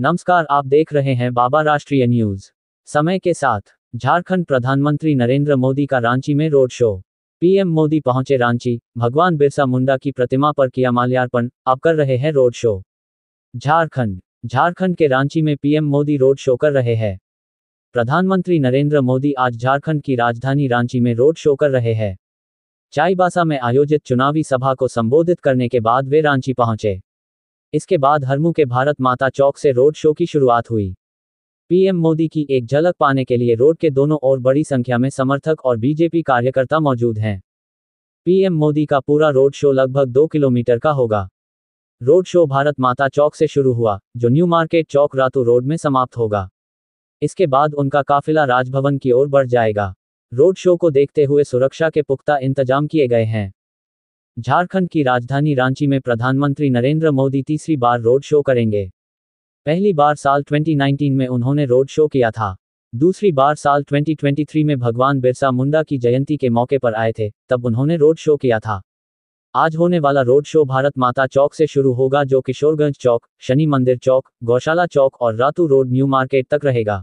नमस्कार आप देख रहे हैं बाबा राष्ट्रीय न्यूज समय के साथ झारखंड प्रधानमंत्री नरेंद्र मोदी का रांची में रोड शो पीएम मोदी पहुंचे रांची भगवान बिरसा मुंडा की प्रतिमा पर किया माल्यार्पण आप कर रहे हैं रोड शो झारखंड झारखंड के रांची में पीएम मोदी रोड शो कर रहे हैं प्रधानमंत्री नरेंद्र मोदी आज झारखंड की राजधानी रांची में रोड शो कर रहे हैं चाईबासा में आयोजित चुनावी सभा को संबोधित करने के बाद वे रांची पहुंचे इसके बाद हरमू के भारत माता चौक से रोड शो की शुरुआत हुई पीएम मोदी की एक झलक पाने के लिए रोड के दोनों ओर बड़ी संख्या में समर्थक और बीजेपी कार्यकर्ता मौजूद हैं पीएम मोदी का पूरा रोड शो लगभग दो किलोमीटर का होगा रोड शो भारत माता चौक से शुरू हुआ जो न्यू मार्केट चौक रातू रोड में समाप्त होगा इसके बाद उनका काफिला राजभवन की ओर बढ़ जाएगा रोड शो को देखते हुए सुरक्षा के पुख्ता इंतजाम किए गए हैं झारखंड की राजधानी रांची में प्रधानमंत्री नरेंद्र मोदी तीसरी बार रोड शो करेंगे पहली बार साल 2019 में उन्होंने रोड शो किया था दूसरी बार साल 2023 में भगवान बिरसा मुंडा की जयंती के मौके पर आए थे तब उन्होंने रोड शो किया था आज होने वाला रोड शो भारत माता चौक से शुरू होगा जो किशोरगंज चौक शनि मंदिर चौक गौशाला चौक और रातू रोड न्यू मार्केट तक रहेगा